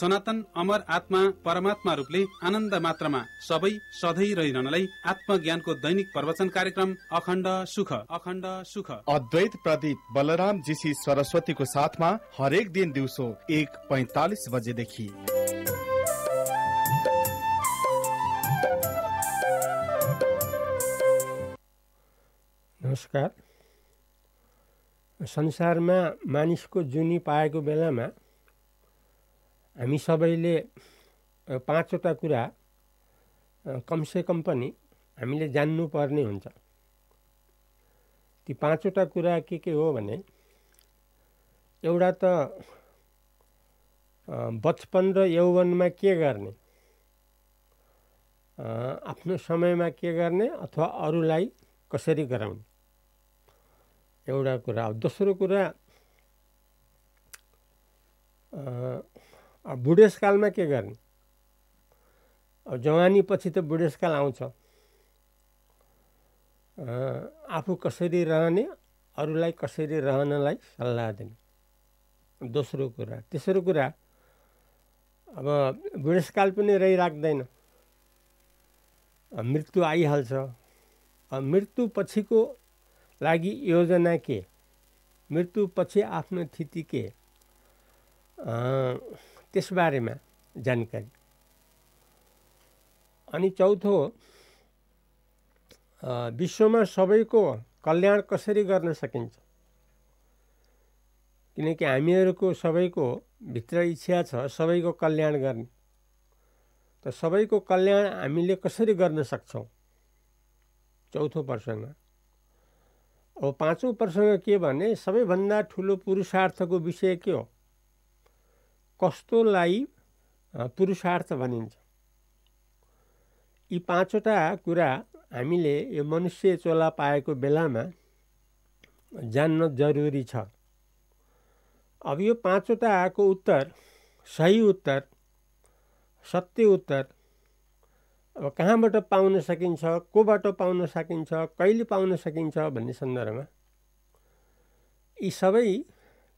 सनातन अमर आत्मा परमात्मा रूपले आनन्द मात्रमा सबै सधैँ रहिरहनलाई आत्मज्ञानको दैनिक प्रवचन कार्यक्रम अखण्ड सुख अखण्ड सुख अद्वैत प्रदीप बलराम जीसी सरस्वतीको साथमा हरेक दिन दिउँसो एक पैतालिस बजेदेखि नमस्कार संसारमा मानिसको जुनी पाएको बेलामा हामी सबैले पाँचवटा कुरा कमसेकम पनि हामीले जान्नुपर्ने हुन्छ ती पाँचवटा कुरा के के हो भने एउटा त बचपन र यौवनमा के गर्ने आफ्नो समयमा के गर्ने अथवा अरूलाई कसरी गराउने एउटा कुरा दोस्रो कुरा अब बुढेसकालमा के गर्ने अब जवानी पछि त बुढेसकाल आउँछ आफू कसरी रहने अरूलाई कसरी रहनलाई सल्लाह दिने दोस्रो कुरा तेस्रो कुरा अब बुढेसकाल पनि रहिराख्दैन मृत्यु आइहाल्छ मृत्युपछिको लागि योजना के मृत्युपछि आफ्नो स्थिति के त्यसबारेमा जानकारी अनि चौथो विश्वमा सबैको कल्याण कसरी गर्न सकिन्छ किनकि हामीहरूको सबैको भित्र इच्छा छ सबैको कल्याण गर्ने त सबैको कल्याण हामीले कसरी गर्न सक्छौँ चौथो प्रसङ्ग अब पाँचौँ प्रसङ्ग के भने सबैभन्दा ठुलो पुरुषार्थको विषय के हो कस्तोलाई पुरुषार्थ भनिन्छ यी पाँचवटा कुरा हामीले यो मनुष्य चोला पाएको बेलामा जान्न जरुरी छ अब यो पाँचवटाको उत्तर सही उत्तर सत्य उत्तर अब कहाँबाट पाउन सकिन्छ कोबाट पाउन सकिन्छ कहिले पाउन सकिन्छ भन्ने सन्दर्भमा यी सबै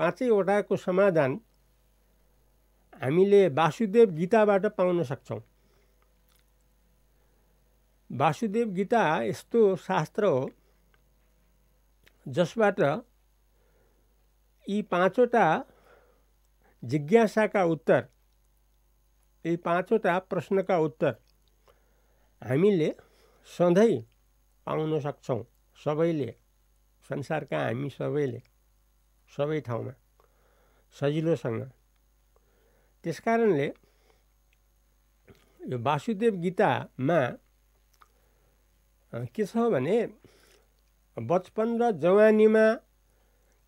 पाँचैवटाको समाधान हामीले वासुदेव गीताबाट पाउन सक्छौँ वासुदेव गीता यस्तो शास्त्र हो जसबाट यी पाँचवटा जिज्ञासाका उत्तर यी पाँचवटा प्रश्नका उत्तर हामीले सधैँ पाउन सक्छौँ सबैले संसारका हामी सबैले सबै ठाउँमा सजिलोसँग त्यस कारणले यो वासुदेव गीतामा के छ भने बचपन र जवानीमा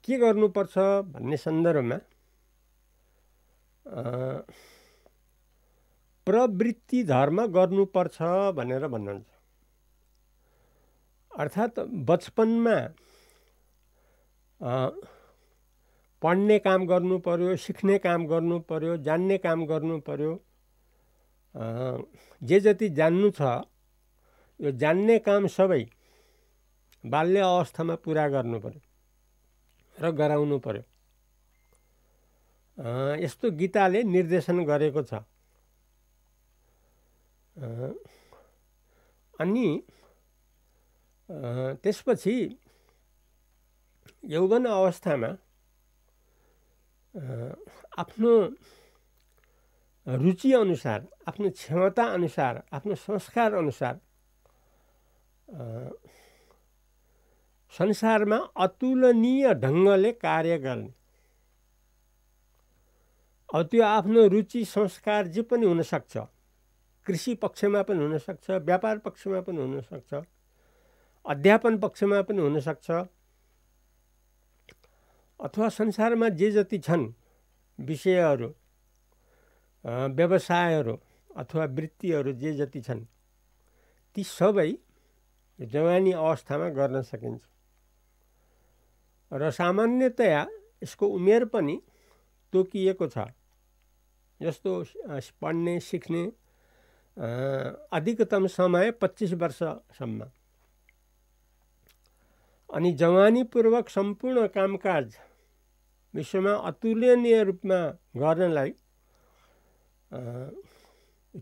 के गर्नुपर्छ भन्ने सन्दर्भमा प्रवृत्ति धर्म गर्नुपर्छ भनेर भन्नुहुन्छ अर्थात् बचपनमा पढ्ने काम गर्नु पर्यो सिक्ने काम गर्नु पर्यो जान्ने काम गर्नु पर्यो जे जति जान्नु छ यो जान्ने काम सबै बाल्य अवस्थामा पुरा गर्नु पर्यो र गराउनु पर्यो यस्तो गीताले निर्देशन गरेको छ अनि त्यसपछि यौवन अवस्थामा आफ्नो रुचिअनुसार आफ्नो क्षमताअनुसार आफ्नो संस्कार अनुसार संसारमा अतुलनीय ढङ्गले कार्य गर्ने अब त्यो आफ्नो रुचि संस्कार जे पनि हुनसक्छ कृषि पक्षमा पनि हुनसक्छ व्यापार पक्षमा पनि हुनसक्छ अध्यापन पक्षमा पनि हुनसक्छ अथवा संसारमा जे जति छन् विषयहरू व्यवसायहरू अथवा वृत्तिहरू जे जति छन् ती सबै जवानी अवस्थामा गर्न सकिन्छ र सामान्यतया यसको उमेर पनि तोकिएको छ जस्तो पढ्ने सिक्ने अधिकतम समय पच्चिस वर्षसम्म अनि जवानीपूर्वक सम्पूर्ण कामकाज विश्वमा अतुलनीय रूपमा गर्नलाई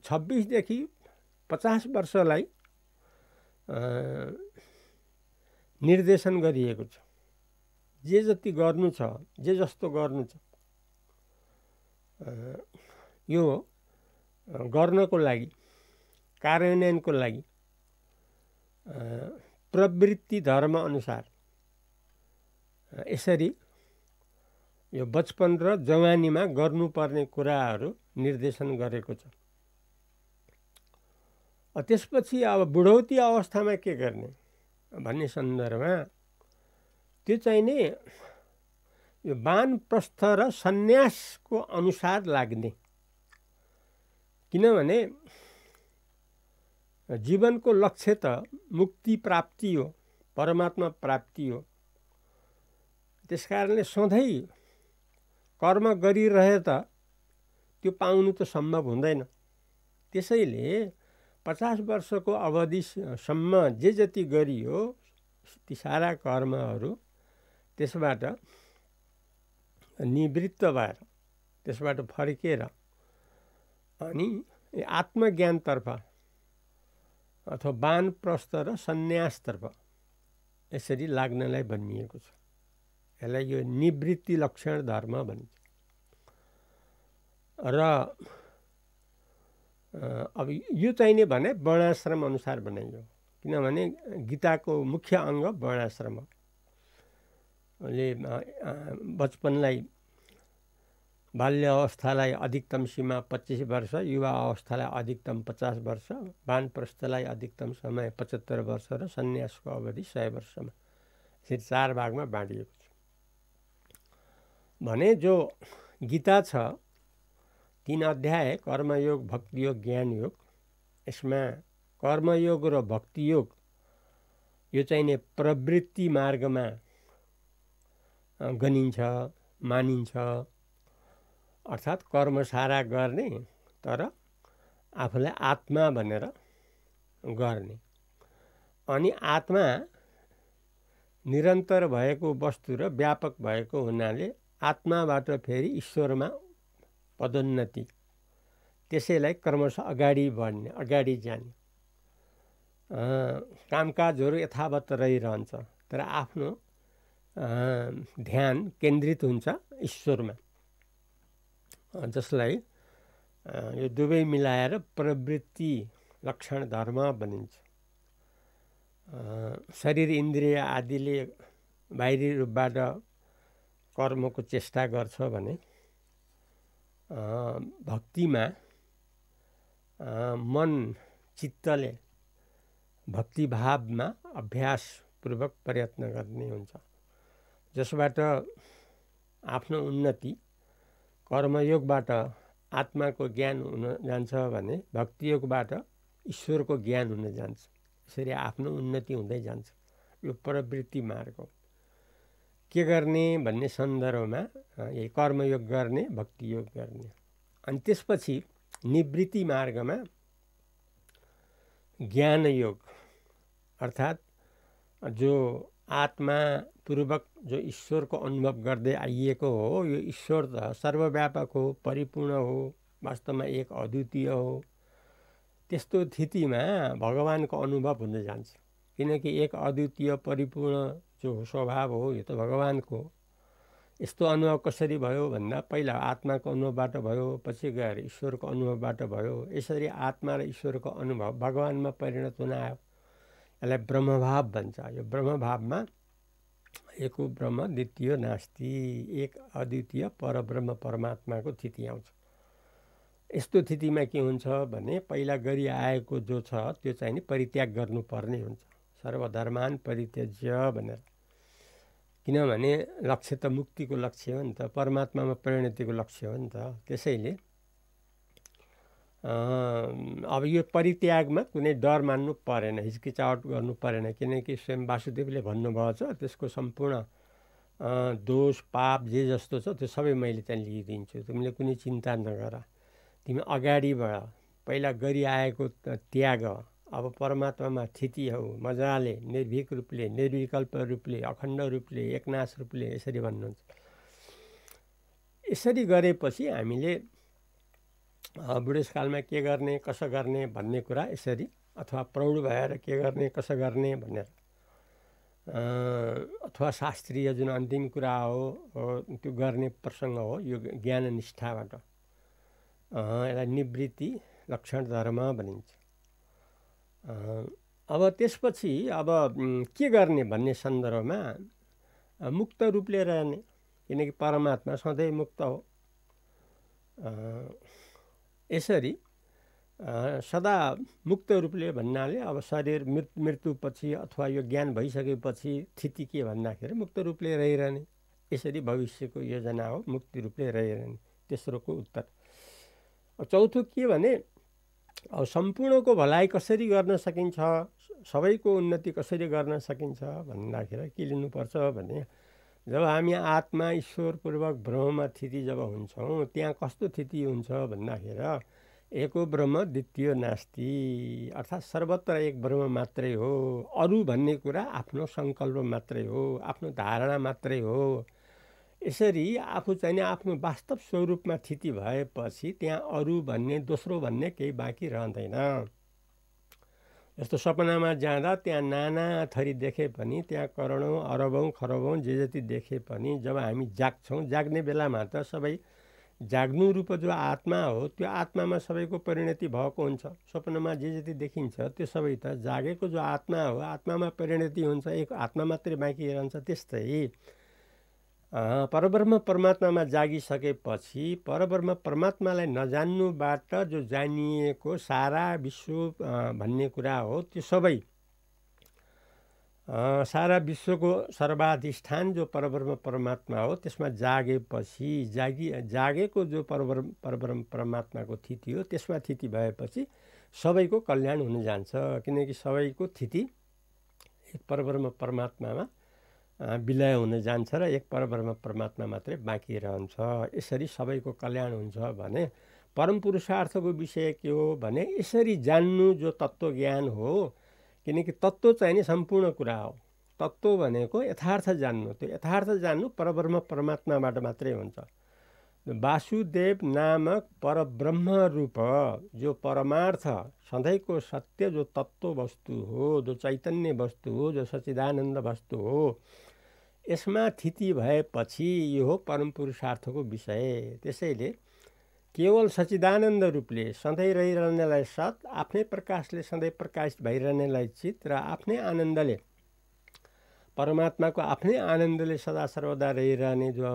छब्बिसदेखि पचास वर्षलाई निर्देशन गरिएको छ जे जति गर्नु छ जे जस्तो गर्नु छ यो गर्नको लागि कार्यान्वयनको लागि प्रवृत्ति धर्मअनुसार यसरी यो बचपन र जवानीमा गर्नुपर्ने कुराहरू निर्देशन गरेको छ त्यसपछि अब बुढौती अवस्थामा के गर्ने भन्ने सन्दर्भमा त्यो चाहिँ नि यो वानप्रस्थ र सन्यासको अनुसार लाग्ने किनभने जीवनको लक्ष्य त मुक्ति प्राप्ति हो परमात्मा प्राप्ति हो त्यस कारणले सधैँ कर्म गरिरहे त त्यो पाउनु त सम्भव हुँदैन त्यसैले पचास वर्षको अवधिसम्म जे जति गरियो ती सारा कर्महरू त्यसबाट निवृत्त भएर त्यसबाट फर्केर अनि आत्मज्ञानतर्फ अथवा वानप्रस्थ र सन्यासतर्फ यसरी लाग्नलाई भनिएको छ यसलाई यो निवृत्ति लक्षण धर्म भनिन्छ र अब यो चाहिने भने वर्णाश्रम अनुसार बनाइयो किनभने गीताको मुख्य अङ्ग वर्णाश्रम हो बचपनलाई बाल्य अवस्थालाई अधिकतम सीमा पच्चिस वर्ष युवा अवस्थालाई अधिकतम पचास वर्ष वानप्रस्थलाई अधिकतम समय पचहत्तर वर्ष र सन्यासको अवधि सय वर्षमा यसरी चार भागमा बाँडिएको छ भने जो गीता छ तिन अध्याय कर्मयोग भक्तियोग योग यसमा कर्मयोग र भक्तियोग यो चाहिने प्रवृत्ति मार्गमा गनिन्छ मानिन्छ अर्थात् कर्मसारा गर्ने तर आफूलाई आत्मा भनेर गर्ने अनि आत्मा निरन्तर भएको वस्तु र व्यापक भएको हुनाले आत्माबाट फेरि ईश्वरमा पदोन्नति त्यसैलाई क्रमशः अगाडि बढ्ने अगाडि जाने कामकाजहरू यथावत रहिरहन्छ तर आफ्नो ध्यान केन्द्रित हुन्छ ईश्वरमा जसलाई यो दुवै मिलाएर प्रवृत्ति लक्षण धर्म भनिन्छ शरीर इन्द्रिय आदिले बाहिरी रूपबाट कर्मको चेष्टा गर्छ भने भक्तिमा मन चित्तले भक्तिभावमा अभ्यासपूर्वक प्रयत्न गर्ने हुन्छ जसबाट आफ्नो उन्नति कर्मयोगबाट आत्माको ज्ञान हुन जान्छ भने भक्तियोगबाट ईश्वरको ज्ञान हुन जान्छ यसरी आफ्नो उन्नति हुँदै जान्छ यो प्रवृत्ति मार्ग हो के गर्ने भन्ने सन्दर्भमा यही कर्मयोग गर्ने भक्तियोग गर्ने अनि त्यसपछि निवृत्ति मार्गमा ज्ञानयोग अर्थात् जो आत्मा पूर्वक जो ईश्वरको अनुभव गर्दै आइएको हो यो ईश्वर त सर्वव्यापक हो परिपूर्ण हो वास्तवमा एक अद्वितीय हो त्यस्तो स्थितिमा भगवान्को अनुभव हुँदै जान्छ किनकि एक अद्वितीय परिपूर्ण त्यो स्वभाव हो यो त भगवान्को यस्तो अनुभव कसरी भयो भन्दा पहिला आत्माको अनुभवबाट भयो पछि गएर ईश्वरको अनुभवबाट भयो यसरी आत्मा र ईश्वरको अनुभव भगवान्मा परिणत हुन आयो यसलाई ब्रह्मभाव भन्छ यो ब्रह्मभावमा एको ब्रह्म द्वितीय नास्ति एक अद्वितीय परब्रह्म परमात्माको स्थिति आउँछ यस्तो स्थितिमा के हुन्छ भने पहिला गरी आएको जो छ त्यो चाहिँ नि परित्याग गर्नुपर्ने हुन्छ सर्वधर्मान परित्यज्य भनेर किनभने लक्ष्य त मुक्तिको लक्ष्य हो नि त परमात्मामा परिणतिको लक्ष्य हो नि त त्यसैले अब यो परित्यागमा कुनै डर मान्नु परेन हिचकिचावट गर्नु परेन किनकि स्वयं वासुदेवले भन्नुभएको छ त्यसको सम्पूर्ण दोष पाप जे जस्तो छ त्यो सबै मैले त्यहाँ लिइदिन्छु तिमीले कुनै चिन्ता नगर तिमी अगाडिबाट पहिला गरिआएको त्याग अब परमात्मामा स्थिति हौ मजाले निर्भिक रूपले निर्विकल्प रूपले अखण्ड रूपले एकनाश रूपले यसरी भन्नुहुन्छ यसरी गरेपछि हामीले बुढेसकालमा के गर्ने कसो गर्ने भन्ने कुरा यसरी अथवा प्रौढ भएर के गर्ने कसो गर्ने भनेर अथवा शास्त्रीय जुन अन्तिम कुरा हो त्यो गर्ने प्रसङ्ग हो यो ज्ञान निष्ठाबाट यसलाई निवृत्ति लक्षण धर्म भनिन्छ अब त्यसपछि अब के गर्ने भन्ने सन्दर्भमा मुक्त रूपले रहने किनकि परमात्मा सधैँ मुक्त हो यसरी सदा मुक्त रूपले भन्नाले अब शरीर मृत मृत्युपछि अथवा यो ज्ञान भइसकेपछि स्थिति के भन्दाखेरि मुक्त रूपले रहिरहने यसरी भविष्यको योजना हो मुक्ति रूपले रहिरहने तेस्रोको उत्तर चौथो के भने अब सम्पूर्णको भलाइ कसरी गर्न सकिन्छ सबैको उन्नति कसरी गर्न सकिन्छ भन्दाखेरि के लिनुपर्छ भने जब हामी आत्मा ईश्वरपूर्वक ब्रह्ममा स्थिति जब हुन्छौँ त्यहाँ कस्तो स्थिति हुन्छ भन्दाखेरि एको ब्रह्म द्वितीय नास्ति अर्थात् सर्वत्र एक ब्रह्म मात्रै हो अरू भन्ने कुरा आफ्नो सङ्कल्प मात्रै हो आफ्नो धारणा मात्रै हो यसरी आफू चाहिँ आफ्नो वास्तव स्वरूपमा स्थिति भएपछि त्यहाँ अरू भन्ने दोस्रो भन्ने केही बाँकी रहँदैन जस्तो सपनामा जाँदा त्यहाँ नाना थरी देखे पनि त्यहाँ करोडौँ अरबौँ खरबौँ जे जति देखे पनि जब हामी जाग्छौँ जाग्ने बेलामा त सबै जाग्नु रूप जो आत्मा हो त्यो आत्मामा सबैको परिणति भएको हुन्छ सपनामा जे जति देखिन्छ त्यो सबै त जागेको जो आत्मा हो आत्मामा परिणति हुन्छ एक आत्मा मात्रै बाँकी रहन्छ त्यस्तै परब्रह्म परमात्मामा जागिसकेपछि परब्रह्म परमात्मालाई नजान्नुबाट जो जानिएको सारा विश्व भन्ने कुरा हो त्यो सबै सारा विश्वको सर्वाधिष्ठान जो परब्रह्म परमात्मा हो त्यसमा जागेपछि जागि जागेको जो परब्रह्म परब्रह्म परमात्माको थिति हो त्यसमा थिति भएपछि सबैको कल्याण हुन जान्छ किनकि सबैको थिति परब्रह्म परमात्मामा विलय हुन जान्छ र एक परब्रह्म परमात्मा मात्रै बाँकी रहन्छ यसरी सबैको कल्याण हुन्छ भने परम पुरुषार्थको विषय के हो भने यसरी जान्नु जो तत्त्व ज्ञान हो किनकि तत्त्व चाहिँ नि सम्पूर्ण कुरा हो तत्त्व भनेको यथार्थ जान्नु त्यो यथार्थ जान्नु परब्रह्म परमात्माबाट मात्रै हुन्छ वासुदेव नामक परब्रह्म रूप जो परमार्थ सधैँको सत्य जो तत्त्व वस्तु हो जो चैतन्य वस्तु हो जो सच्चिदानन्द वस्तु हो यसमा थिति भएपछि यो हो परम पुरुषार्थको विषय त्यसैले केवल सचिदानन्द रूपले सधैँ रहिरहनेलाई सत आफ्नै प्रकाशले सधैँ प्रकाशित भइरहनेलाई चित र आफ्नै आनन्दले परमात्माको आफ्नै आनन्दले सदा सर्वदा रहिरहने जो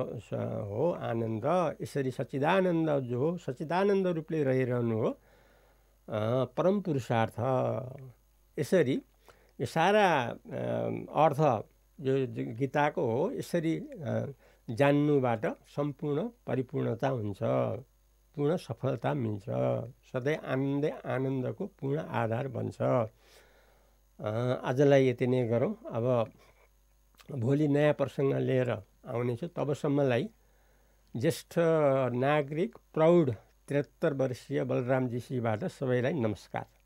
हो आनन्द यसरी सचिदानन्द जो हो सचिदानन्द रूपले रहिरहनु हो परम पुरुषार्थ यसरी यो सारा अर्थ यो गीताको हो यसरी जान्नुबाट सम्पूर्ण परिपूर्णता हुन्छ पूर्ण सफलता मिल्छ सधैँ आनन्दै आनन्दको पूर्ण आधार बन्छ आजलाई यति नै गरौँ अब भोलि नयाँ प्रसङ्ग लिएर आउनेछु तबसम्मलाई ज्येष्ठ नागरिक प्रौढ त्रिहत्तर वर्षीय बलरामजीसीबाट सबैलाई नमस्कार